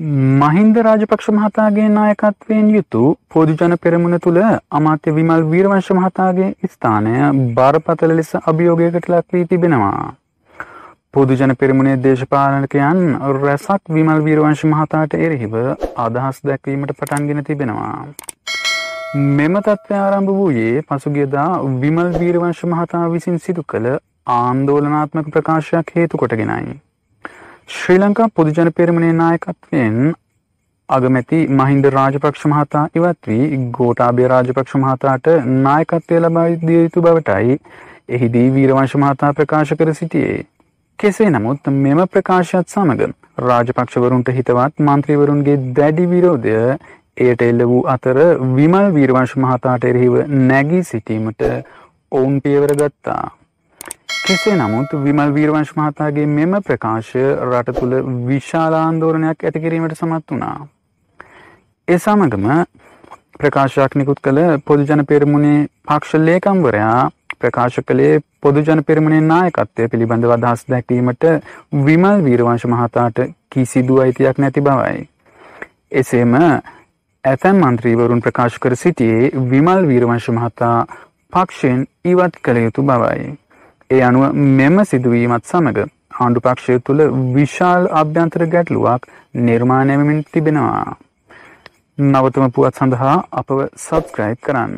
මහින්ද රාජපක්ෂ මහතාගේ නායකත්වයෙන් යුතු පොදුජන පෙරමුණ තුළ අමාත්‍ය විමල් වීරවංශ මහතාගේ ස්ථානය බරපතල ලෙස අභියෝගයකට ලක් වී තිබෙනවා. පොදුජන පෙරමුණේ දේශපාලකයන් රැසක් විමල් වීරවංශ මහතාට එරෙහිව අදහස් දැක්වීමට පටන්ගෙන තිබෙනවා. මෙම තත්ත්වය ආරම්භ වූයේ පසුගියදා විමල් වීරවංශ මහතා විසින් සිදු කළ ආන්දෝලනාත්මක ප්‍රකාශයක් හේතු කොටගෙනයි. ශ්‍රී ලංකා පොදුජන පෙරමුණේ නායකත්වයෙන් අගමැති මහින්ද රාජපක්ෂ මහතා ඉවත් වී ගෝඨාභය රාජපක්ෂ මහතාට නායකත්වය ලබා දිය යුතු බවටයි එහිදී වීරවංශ මහතා ප්‍රකාශ කර සිටියේ. කෙසේ නමුත් මෙම ප්‍රකාශයත් සමග රාජපක්ෂවරුන්ට හිතවත් මන්ත්‍රීවරුන්ගේ දැඩි විරෝධය එයට එල්ල වූ අතර විමල් වීරවංශ මහතාට එරෙහිව නැගී සිටීමට ඔවුන් පියවර ගත්තා. කෙසේ නමුත් විමල් වීරවංශ මහතාගේ මෙම ප්‍රකාශය රට තුළ විශාල ආන්දෝලනයක් ඇති කිරීමට සමත් වුණා. ඒ සමගම ප්‍රකාශයක් නිකුත් කළ පොදුජන පෙරමුණේ පක්ෂ ලේකම්වරයා ප්‍රකාශ කළේ පොදුජන පෙරමුණේ නායකත්වය පිළිබඳව අදහස් දැක්වීමට විමල් වීරවංශ මහතාට කිසිදු අයිතියක් නැති බවයි. එසේම ඇතැම් මන්ත්‍රීවරුන් ප්‍රකාශ කර සිටියේ විමල් වීරවංශ මහතා පක්ෂයෙන් ඉවත් කළ යුතු බවයි. ඒ අනුව මෙම සිදුවීමත් සමග ආණ්ඩු පක්ෂය තුළ විශාල් අභ්‍යන්තර ගැටලුවක් නිර්මාණය වෙමින් තිබෙනවා. නවතම පුවත් සඳහා අපව සබස්ක්‍රයිබ් කරන්න.